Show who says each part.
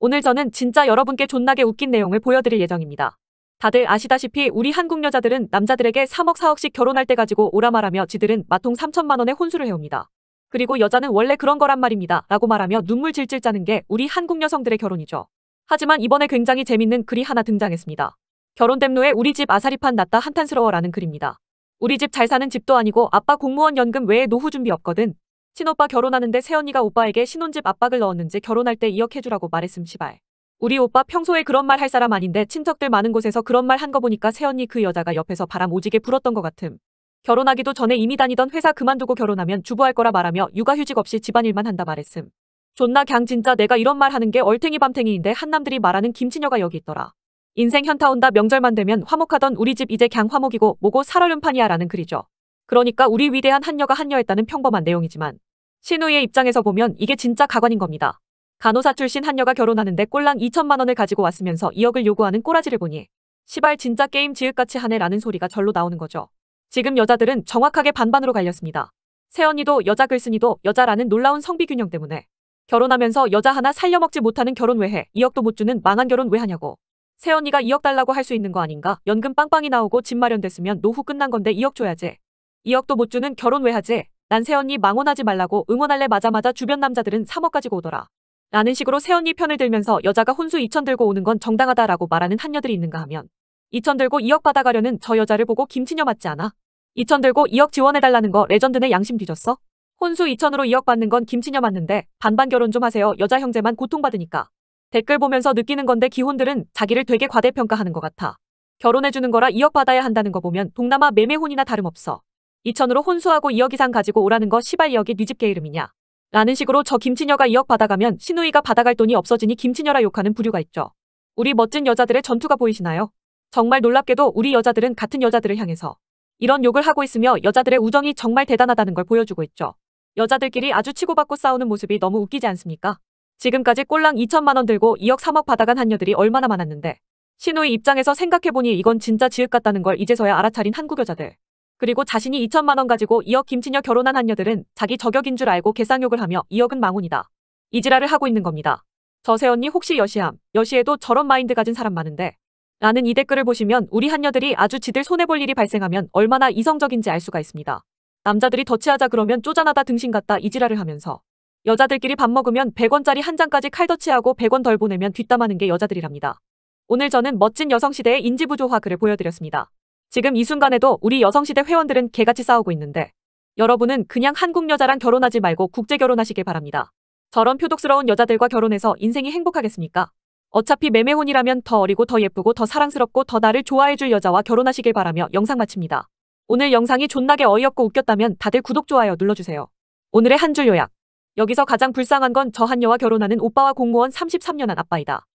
Speaker 1: 오늘 저는 진짜 여러분께 존나게 웃긴 내용을 보여드릴 예정입니다. 다들 아시다시피 우리 한국 여자들은 남자들에게 3억 4억씩 결혼할 때 가지고 오라말하며 지들은 마통 3천만 원의 혼수를 해옵니다. 그리고 여자는 원래 그런 거란 말입니다. 라고 말하며 눈물 질질 짜는 게 우리 한국 여성들의 결혼이죠. 하지만 이번에 굉장히 재밌는 글이 하나 등장했습니다. 결혼 댐로에 우리 집 아사리판 났다 한탄스러워라는 글입니다. 우리 집 잘 사는 집도 아니고 아빠 공무원 연금 외에 노후 준비 없거든. 친오빠 결혼하는데 새언니가 오빠에게 신혼집 압박을 넣었는지 결혼할 때이억 해주라고 말했음 시발. 우리 오빠 평소에 그런 말 할 사람 아닌데 친척들 많은 곳에서 그런 말 한 거 보니까 새언니 그 여자가 옆에서 바람 오지게 불었던 것 같음. 결혼하기도 전에 이미 다니던 회사 그만두고 결혼하면 주부할 거라 말하며 육아휴직 없이 집안일만 한다 말했음. 존나 걍 진짜 내가 이런 말 하는 게 얼탱이 밤탱이인데 한남들이 말하는 김치녀가 여기 있더라. 인생 현타 온다 명절만 되면 화목하던 우리 집 이제 걍 화목이고 뭐고 살얼음판이야 라는 글이죠. 그러니까 우리 위대한 한녀가 한녀했다는 평범한 내용이지만 신우의 입장에서 보면 이게 진짜 가관인 겁니다. 간호사 출신 한녀가 결혼하는데 꼴랑 2천만 원을 가지고 왔으면서 2억을 요구하는 꼬라지를 보니 시발 진짜 게임 지읒같이 하네라는 소리가 절로 나오는 거죠. 지금 여자들은 정확하게 반반으로 갈렸습니다. 세연이도 여자 글쓴이도 여자라는 놀라운 성비균형 때문에 결혼하면서 여자 하나 살려먹지 못하는 결혼 왜 해? 2억도 못 주는 망한 결혼 왜 하냐고. 세연이가 2억 달라고 할 수 있는 거 아닌가? 연금 빵빵이 나오고 집 마련됐으면 노후 끝난 건데 2억 줘야지. 2억도 못 주는 결혼 왜 하지? 난 새언니 망언하지 말라고 응원할래 맞아맞아 주변 남자들은 3억 가지고 오더라. 라는 식으로 새언니 편을 들면서 여자가 혼수 2천 들고 오는 건 정당하다라고 말하는 한녀들이 있는가 하면 2천 들고 2억 받아가려는 저 여자를 보고 김치녀 맞지 않아? 2천 들고 2억 지원해달라는 거 레전드네 양심 뒤졌어? 혼수 2천으로 2억 받는 건 김치녀 맞는데 반반 결혼 좀 하세요 여자 형제만 고통받으니까. 댓글 보면서 느끼는 건데 기혼들은 자기를 되게 과대평가하는 것 같아. 결혼해주는 거라 2억 받아야 한다는 거 보면 동남아 매매혼이나 다름없어. 2천으로 혼수하고 2억 이상 가지고 오라는 거 시발 2억이 뉘집게 이름이냐. 라는 식으로 저 김치녀가 2억 받아가면 신우이가 받아갈 돈이 없어지니 김치녀라 욕하는 부류가 있죠. 우리 멋진 여자들의 전투가 보이시나요? 정말 놀랍게도 우리 여자들은 같은 여자들을 향해서 이런 욕을 하고 있으며 여자들의 우정이 정말 대단하다는 걸 보여주고 있죠. 여자들끼리 아주 치고받고 싸우는 모습이 너무 웃기지 않습니까? 지금까지 꼴랑 2천만 원 들고 2억 3억 받아간 한녀들이 얼마나 많았는데 신우이 입장에서 생각해보니 이건 진짜 지읒 같다는 걸 이제서야 알아차린 한국 여자들. 그리고 자신이 2천만 원 가지고 2억 김치녀 결혼한 한녀들은 자기 저격인 줄 알고 개쌍욕을 하며 2억은 망운이다. 이지랄을 하고 있는 겁니다. 저세언니 혹시 여시함, 여시에도 저런 마인드 가진 사람 많은데 라는 이 댓글을 보시면 우리 한녀들이 아주 지들 손해볼 일이 발생하면 얼마나 이성적인지 알 수가 있습니다. 남자들이 더치하자 그러면 쪼잔하다 등신 같다 이지랄을 하면서 여자들끼리 밥 먹으면 100원짜리 한 장까지 칼더치하고 100원 덜 보내면 뒷담하는 게 여자들이랍니다. 오늘 저는 멋진 여성시대의 인지부조화 글을 보여드렸습니다. 지금 이 순간에도 우리 여성시대 회원들은 개같이 싸우고 있는데 여러분은 그냥 한국 여자랑 결혼하지 말고 국제 결혼하시길 바랍니다. 저런 표독스러운 여자들과 결혼해서 인생이 행복하겠습니까? 어차피 매매혼이라면 더 어리고 더 예쁘고 더 사랑스럽고 더 나를 좋아해줄 여자와 결혼하시길 바라며 영상 마칩니다. 오늘 영상이 존나게 어이없고 웃겼다면 다들 구독, 좋아요 눌러주세요. 오늘의 한 줄 요약. 여기서 가장 불쌍한 건 저 한여와 결혼하는 오빠와 공무원 33년한 아빠이다.